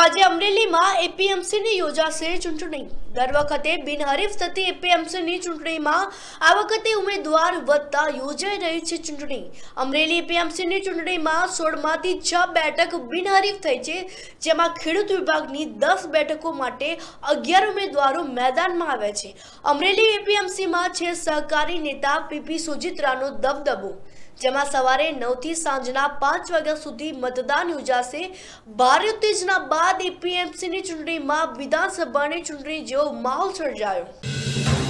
આજે અમરેલીમાં એપીએમસીની યોજાશે ચૂંટણી દર વખતે બિનહરીફ થતી એપીએમસીની ચૂંટણીમાં આ વખતે ઉમેદવાર વધતા યોજાઈ રહી છે ચૂંટણી અમરેલી એપીએમસીની ચૂંટણીમાં સોળમાંથી છ બેઠક બિનહરીફ થઈ છે જેમાં ખેડૂત વિભાગની દસ બેઠકો માટે અગિયાર ઉમેદવારો મેદાનમાં આવ્યા છે અમરેલી એપીએમસીમાં છે સહકારી નેતા પીપી સુજિત્રાનો દબદબો જેમાં સવારે નવથી સાંજના પાંચ વાગ્યા સુધી મતદાન યોજાશે ભારે ઉત્તેજના બાદ એપીએમસીની ચૂંટણીમાં વિધાનસભાની ચૂંટણી જેવો માહોલ સર્જાયો